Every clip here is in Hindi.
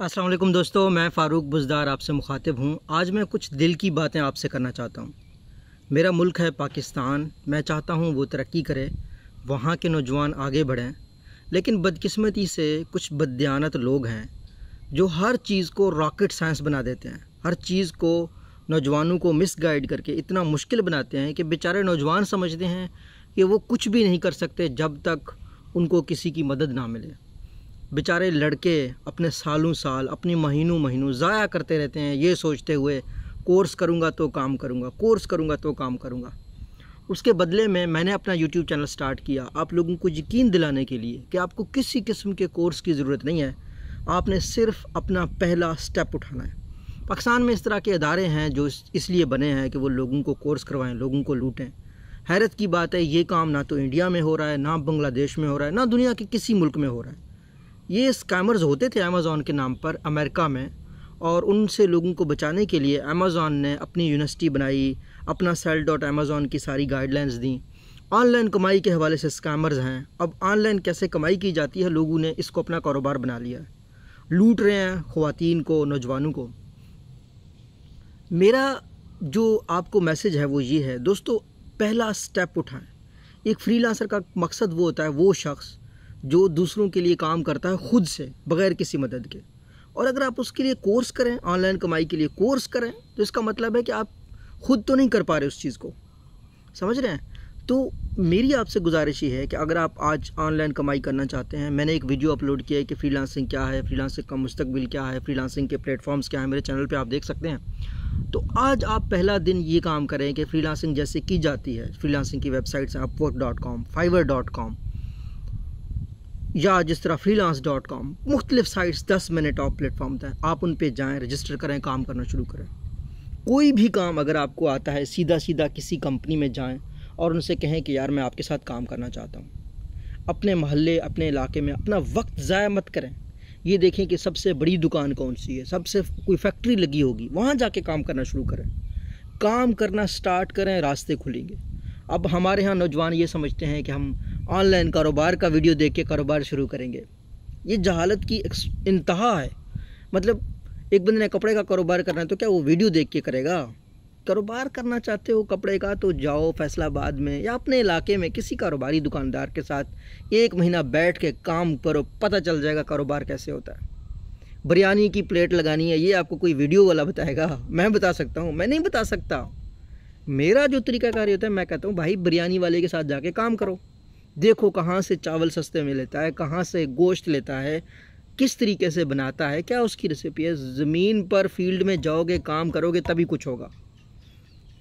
असलम दोस्तों मैं फ़ारूक बुजदार आपसे मुखातिब हूँ आज मैं कुछ दिल की बातें आपसे करना चाहता हूँ मेरा मुल्क है पाकिस्तान मैं चाहता हूँ वो तरक्की करे वहाँ के नौजवान आगे बढ़ें लेकिन बदकिस्मती से कुछ बदयानत लोग हैं जो हर चीज़ को रॉकेट साइंस बना देते हैं हर चीज़ को नौजवानों को गाइड करके इतना मुश्किल बनाते हैं कि बेचारे नौजवान समझते हैं कि वो कुछ भी नहीं कर सकते जब तक उनको किसी की मदद ना मिले बेचारे लड़के अपने सालों साल अपनी महीनों महीनों ज़ाया करते रहते हैं ये सोचते हुए कोर्स करूँगा तो काम करूँगा कोर्स करूँगा तो काम करूँगा उसके बदले में मैंने अपना यूट्यूब चैनल स्टार्ट किया आप लोगों को यकीन दिलाने के लिए कि आपको किसी किस्म के कोर्स की ज़रूरत नहीं है आपने सिर्फ अपना पहला स्टेप उठाना है पाकिस्तान में इस तरह के अदारे हैं जो इसलिए बने हैं कि वो लोगों को कोर्स करवाएं लोगों को लूटें हैरत की बात है ये काम ना तो इंडिया में हो रहा है ना बांग्लादेश में हो रहा है ना दुनिया के किसी मुल्क में हो रहा है ये स्कैमर्स होते थे अमेज़ोन के नाम पर अमेरिका में और उनसे लोगों को बचाने के लिए अमेज़ोन ने अपनी यूनिवर्सिटी बनाई अपना सेल डॉट अमेज़ोन की सारी गाइडलाइंस दी ऑनलाइन कमाई के हवाले से स्कैमर्स हैं अब ऑनलाइन कैसे कमाई की जाती है लोगों ने इसको अपना कारोबार बना लिया लूट रहे हैं ख़वान को नौजवानों को मेरा जो आपको मैसेज है वो ये है दोस्तों पहला स्टेप उठाएं एक फ्रीलांसर का मकसद वो होता है वो शख्स जो दूसरों के लिए काम करता है ख़ुद से बग़ैर किसी मदद के और अगर आप उसके लिए कोर्स करें ऑनलाइन कमाई के लिए कोर्स करें तो इसका मतलब है कि आप खुद तो नहीं कर पा रहे उस चीज़ को समझ रहे हैं तो मेरी आपसे गुजारिश ही है कि अगर आप आज ऑनलाइन कमाई करना चाहते हैं मैंने एक वीडियो अपलोड किया है कि फ्री क्या है लांसिंग का मुस्तबिल क्या है लांसिंग के प्लेटफॉर्म्स क्या है मेरे चैनल पे आप देख सकते हैं तो आज आप पहला दिन ये काम करें कि फ्री जैसे की जाती है फ्री की वेबसाइट्स हैं Upwork dot com Fiverr dot com या जिस तरह फ्री लांस डॉट कॉम मुख्तलिफ साइट्स दस मैंने टॉप प्लेटफॉर्म था आप उन पर जाएँ रजिस्टर करें काम करना शुरू करें कोई भी काम अगर आपको आता है सीधा सीधा किसी कंपनी में जाएँ और उनसे कहें कि यार मैं आपके साथ काम करना चाहता हूँ अपने महल्ले अपने इलाके में अपना वक्त ज़ाया मत करें ये देखें कि सबसे बड़ी दुकान कौन सी है सबसे कोई फैक्ट्री लगी होगी वहाँ जाके काम करना शुरू करें काम करना स्टार्ट करें रास्ते खुलेंगे अब हमारे यहाँ नौजवान ये समझते हैं कि हम ऑनलाइन कारोबार का वीडियो देख के कारोबार शुरू करेंगे ये जहालत की इंतहा है मतलब एक बंदे ने कपड़े का कारोबार करना है तो क्या वो वीडियो देख के करेगा कारोबार करना चाहते हो कपड़े का तो जाओ फैसलाबाद में या अपने इलाके में किसी कारोबारी दुकानदार के साथ एक महीना बैठ के काम करो पता चल जाएगा कारोबार कैसे होता है बिरयानी की प्लेट लगानी है ये आपको कोई वीडियो वाला बताएगा मैं बता सकता हूँ मैं नहीं बता सकता मेरा जो तरीका कार्य होता है मैं कहता हूँ भाई बिरयानी वाले के साथ जाके काम करो देखो कहाँ से चावल सस्ते में लेता है कहाँ से गोश्त लेता है किस तरीके से बनाता है क्या उसकी रेसिपी है ज़मीन पर फील्ड में जाओगे काम करोगे तभी कुछ होगा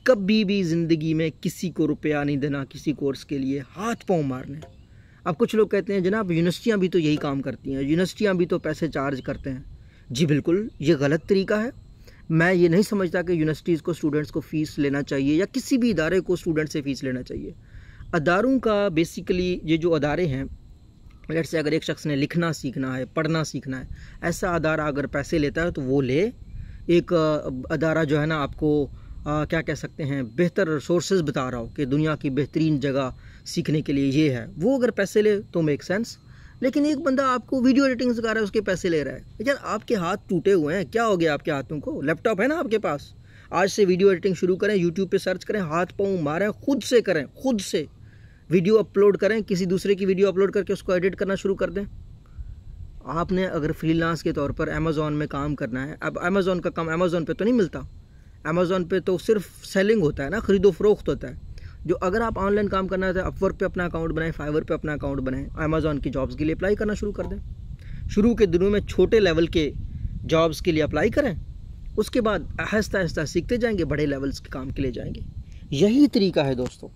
कभी भी ज़िंदगी में किसी को रुपया नहीं देना किसी कोर्स के लिए हाथ पाँव मारने अब कुछ लोग कहते हैं जनाब यूनिवर्सिटियाँ भी तो यही काम करती हैं यूनिवर्सिटियाँ भी तो पैसे चार्ज करते हैं जी बिल्कुल ये गलत तरीका है मैं ये नहीं समझता कि यूनिवर्सिटीज़ को स्टूडेंट्स को फ़ीस लेना चाहिए या किसी भी इदारे को स्टूडेंट से फ़ीस लेना चाहिए अदारों का बेसिकली ये जो अदारे हैं जैसे से अगर एक शख्स ने लिखना सीखना है पढ़ना सीखना है ऐसा अदारा अगर पैसे लेता है तो वो ले एक अदारा जो है ना आपको आ, क्या कह सकते हैं बेहतर रिसोर्स बता रहा हो कि दुनिया की बेहतरीन जगह सीखने के लिए ये है वो अगर पैसे ले तो मेक सेंस लेकिन एक बंदा आपको वीडियो एडिटिंग सिखा रहा है उसके पैसे ले रहा है यार आपके हाथ टूटे हुए हैं क्या हो गया आपके हाथों को लैपटॉप है ना आपके पास आज से वीडियो एडिटिंग शुरू करें यूट्यूब पे सर्च करें हाथ पाऊँ मारें खुद से करें खुद से वीडियो अपलोड करें किसी दूसरे की वीडियो अपलोड करके उसको एडिट करना शुरू कर दें आपने अगर फ्रीलांस के तौर पर अमेज़ोन में काम करना है अब अमेज़ोन का काम अमेज़ोन पे तो नहीं मिलता अमेज़ोन पे तो सिर्फ सेलिंग होता है ना ख़रीदो फरोख्त होता है जो अगर आप ऑनलाइन काम करना चाहते हैं अपवर्क पे अपना अकाउंट बनाएं फाइवर पे अपना अकाउंट बनाएं अमेजोन की जॉब्स के लिए अप्लाई करना शुरू कर दें शुरू के दिनों में छोटे लेवल के जॉब्स के लिए अप्लाई करें उसके बाद आहिस्ता आहिस्ता सीखते जाएंगे बड़े लेवल्स के काम के लिए जाएंगे यही तरीका है दोस्तों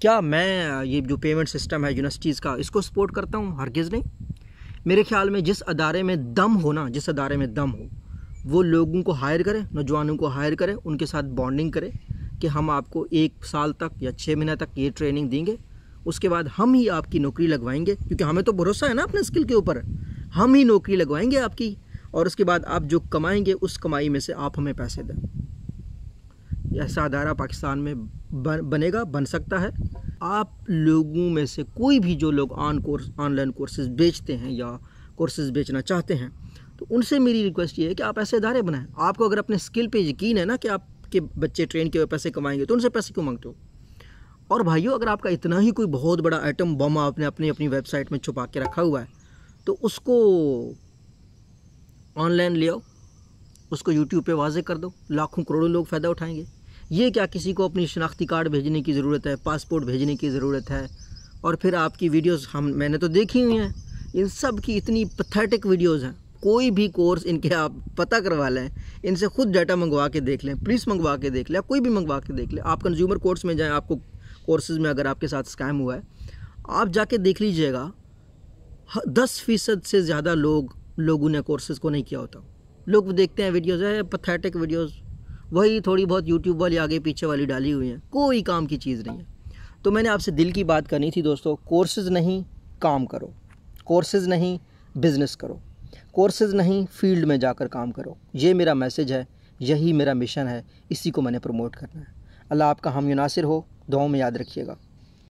क्या मैं ये जो पेमेंट सिस्टम है यूनिवर्सिटीज़ का इसको सपोर्ट करता हूँ हरगिज़ नहीं मेरे ख्याल में जिस अदारे में दम हो ना जिस अदारे में दम हो वो लोगों को हायर करें नौजवानों को हायर करें उनके साथ बॉन्डिंग करें कि हम आपको एक साल तक या छः महीने तक ये ट्रेनिंग देंगे उसके बाद हम ही आपकी नौकरी लगवाएंगे क्योंकि हमें तो भरोसा है ना अपने स्किल के ऊपर हम ही नौकरी लगवाएंगे आपकी और उसके बाद आप जो कमाएंगे उस कमाई में से आप हमें पैसे दें ऐसा अदारा पाकिस्तान में बनेगा बन सकता है आप लोगों में से कोई भी जो लोग ऑन कोर्स ऑनलाइन कोर्सेज बेचते हैं या कोर्सेज बेचना चाहते हैं तो उनसे मेरी रिक्वेस्ट ये है कि आप ऐसे अदारे बनाएं आपको अगर अपने स्किल पे यकीन है ना कि आप आपके बच्चे ट्रेन के पैसे कमाएंगे तो उनसे पैसे क्यों मांगते हो और भाइयों अगर आपका इतना ही कोई बहुत बड़ा आइटम बम आपने अपनी अपनी वेबसाइट में छुपा के रखा हुआ है तो उसको ऑनलाइन ले आओ उसको यूट्यूब पे वाजे कर दो लाखों करोड़ों लोग फ़ायदा उठाएंगे ये क्या किसी को अपनी शनाख्ती कार्ड भेजने की ज़रूरत है पासपोर्ट भेजने की ज़रूरत है और फिर आपकी वीडियोस हम मैंने तो देखी हुई हैं इन सब की इतनी पथेटिक वीडियोस हैं कोई भी कोर्स इनके आप पता करवा लें इनसे खुद डाटा मंगवा के देख लें प्लीज़ मंगवा के देख लें कोई भी मंगवा के देख लें आप कंज्यूमर कोर्स में जाएँ आपको कोर्सेज में अगर आपके साथ स्कैम हुआ है आप जाके देख लीजिएगा दस फीसद से ज़्यादा लोग लोगों ने कोर्सेज को नहीं किया होता लोग देखते हैं वीडियोज़ है पथेटिक वीडियोज़ वही थोड़ी बहुत यूट्यूब वाली आगे पीछे वाली डाली हुई हैं कोई काम की चीज़ नहीं है तो मैंने आपसे दिल की बात करनी थी दोस्तों कोर्सेज नहीं काम करो कोर्सेज नहीं बिज़नेस करो कोर्सेज़ नहीं फील्ड में जाकर काम करो ये मेरा मैसेज है यही मेरा मिशन है इसी को मैंने प्रमोट करना है अल्लाह आपका हम मुनासिर हो दुआओं में याद रखिएगा